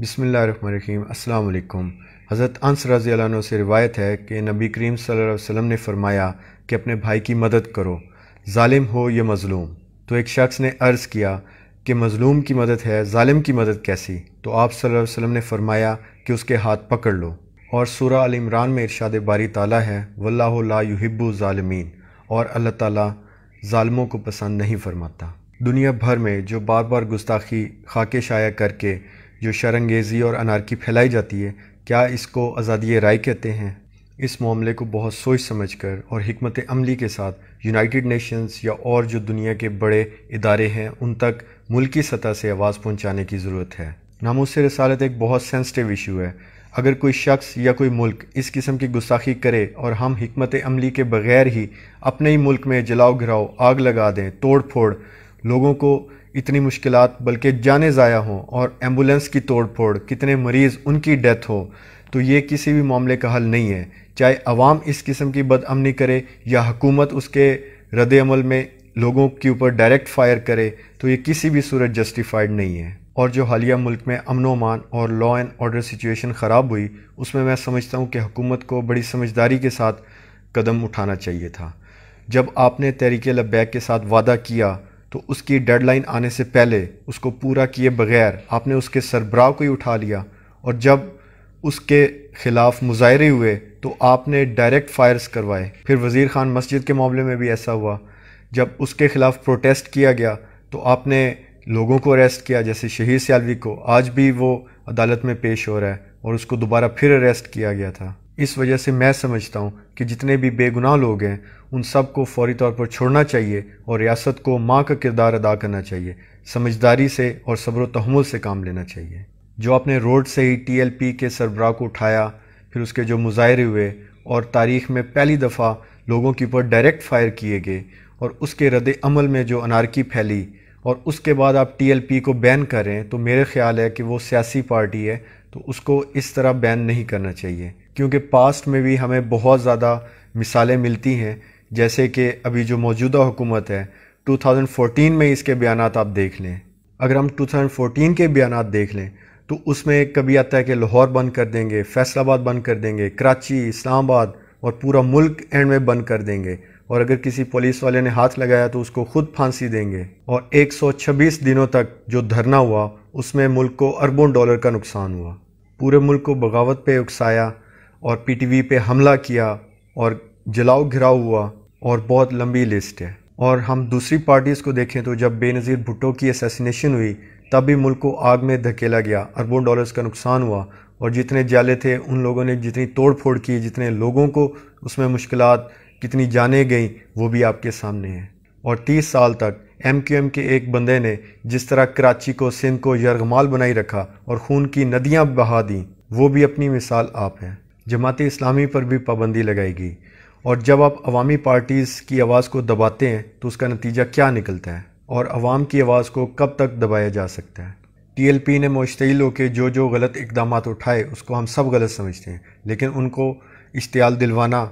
बसमीम अल्लाम हज़रत अंस रज़ी से रिवायत है कि नबी करीम सल्लम ने फ़रमाया कि अपने भाई की मदद करो ालिम हो यह मज़लूम तो एक शख्स ने अर्ज़ किया कि मज़लूम की मदद है ालिम की मदद कैसी तो आप सल्लम ने फ़रमाया कि उसके हाथ पकड़ लो और सूरा अल इमरान में इरशाद बारी ताला है वल्ला युहिब्बु ालमीन और अल्लाह ताली ालमों को पसंद नहीं फ़रमाता दुनिया भर में जो बार बार गुस्ताखी खाके शाया करके जो शरंगेज़ी और अनारकी फैलाई जाती है क्या इसको आज़ादी राय कहते हैं इस मामले को बहुत सोच समझ कर और हमत अमली के साथ यूनाइटेड नेशंस या और जो दुनिया के बड़े इदारे हैं उन तक मुल्की सतह से आवाज़ पहुंचाने की ज़रूरत है से रसालत एक बहुत सेंसिटिव इशू है अगर कोई शख्स या कोई मुल्क इस किस्म की गुस्साखी करे और हम हमत अमली के बग़ैर ही अपने ही मुल्क में जलाओ घिराओ आग लगा दें तोड़ फोड़ लोगों को इतनी मुश्किल बल्कि जाने ज़ाया हों और एम्बुलेंस की तोड़ फोड़ कितने मरीज़ उनकी डेथ हो तो ये किसी भी मामले का हल नहीं है चाहे अवाम इस किस्म की बदअमनी करे या हुकूमत उसके रद्द अमल में लोगों के ऊपर डायरेक्ट फायर करे तो ये किसी भी सूरत जस्टिफाइड नहीं है और जो हालिया मुल्क में अमन अमान और लॉ एंड ऑर्डर सिचुएशन ख़राब हुई उसमें मैं समझता हूँ कि हुकूमत को बड़ी समझदारी के साथ कदम उठाना चाहिए था जब आपने तहरीक लबैक के साथ वादा किया तो उसकी डेडलाइन आने से पहले उसको पूरा किए बगैर आपने उसके सरबराह को ही उठा लिया और जब उसके ख़िलाफ़ मुजाहरे हुए तो आपने डायरेक्ट फायर्स करवाए फिर वज़ीर ख़ान मस्जिद के मामले में भी ऐसा हुआ जब उसके ख़िलाफ़ प्रोटेस्ट किया गया तो आपने लोगों को अरेस्ट किया जैसे शहीद सियालवी को आज भी वो अदालत में पेश हो रहा है और उसको दोबारा फिर अरेस्ट किया गया था इस वजह से मैं समझता हूँ कि जितने भी बेगुनाह लोग हैं उन सब को फौरी तौर पर छोड़ना चाहिए और रियासत को माँ का किरदार अदा करना चाहिए समझदारी से और सब्र तहमुल से काम लेना चाहिए जो आपने रोड से ही टीएलपी के सरबराह को उठाया फिर उसके जो मुजाहरे हुए और तारीख में पहली दफ़ा लोगों के ऊपर डायरेक्ट फायर किए गए और उसके रद्द अमल में जो अनारकी फैली और उसके बाद आप टीएलपी को बैन करें तो मेरे ख्याल है कि वो सियासी पार्टी है तो उसको इस तरह बैन नहीं करना चाहिए क्योंकि पास्ट में भी हमें बहुत ज़्यादा मिसालें मिलती हैं जैसे कि अभी जो मौजूदा हुकूमत है 2014 में इसके बयान आप देख लें अगर हम 2014 के बयान देख लें तो उसमें कभी आता है कि लाहौर बंद कर देंगे फैसलाबाद बंद कर देंगे कराची इस्लामाबाद और पूरा मुल्क एंड में बंद कर देंगे और अगर किसी पुलिस वाले ने हाथ लगाया तो उसको खुद फांसी देंगे और 126 दिनों तक जो धरना हुआ उसमें मुल्क को अरबों डॉलर का नुकसान हुआ पूरे मुल्क को बगावत पे उकसाया और पीटीवी पे हमला किया और जलाओ घिराव हुआ और बहुत लंबी लिस्ट है और हम दूसरी पार्टीज़ को देखें तो जब बेनज़ीर भुट्टो की असैसिनेशन हुई तब भी मुल्क को आग में धकेला गया अरबों डॉलर्स का नुकसान हुआ और जितने जाले थे उन लोगों ने जितनी तोड़ फोड़ की जितने लोगों को उसमें मुश्किलात कितनी जाने गई वो भी आपके सामने है और 30 साल तक एम क्यू एम के एक बंदे ने जिस तरह कराची को सिंध को यरगमाल बनाई रखा और खून की नदियाँ बहा दी वो भी अपनी मिसाल आप हैं जमात इस्लामी पर भी पाबंदी लगाई गई और जब आप अवामी पार्टीज़ की आवाज़ को दबाते हैं तो उसका नतीजा क्या निकलता है और आवाम की आवाज़ को कब तक दबाया जा सकता है टीएलपी ने मुश्तिल होकर जो जो गलत इकदाम उठाए उसको हम सब गलत समझते हैं लेकिन उनको इश्तियाल दिलवाना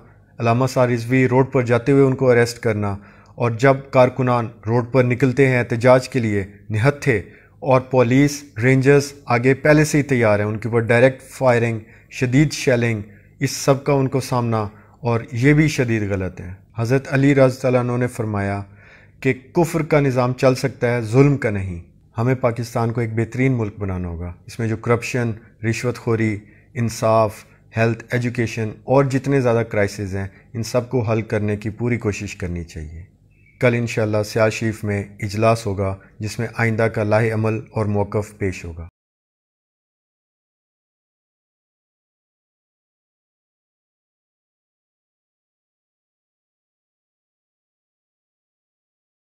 अलामा सार रिजवी रोड पर जाते हुए उनको अरेस्ट करना और जब कारकुनान रोड पर निकलते हैं एहतजाज के लिए निहत्थे और पुलिस रेंजर्स आगे पहले से ही तैयार हैं उनके ऊपर डायरेक्ट फायरिंग शदीद शेलिंग इस सब का उनको सामना और ये भी शदीद गलत है हज़रत अली रज ने फरमाया कि कुफ्र का निज़ाम चल सकता है जुल्म का नहीं हमें पाकिस्तान को एक बेहतरीन मुल्क बनाना होगा इसमें जो करप्शन रिश्वत खोरी इंसाफ़ हेल्थ एजुकेशन और जितने ज़्यादा क्राइसिस हैं इन सब को हल करने की पूरी कोशिश करनी चाहिए कल इन शाह शरीफ में इजलास होगा जिसमें आइंदा का लाहेमल अमल और मौक़ पेश होगा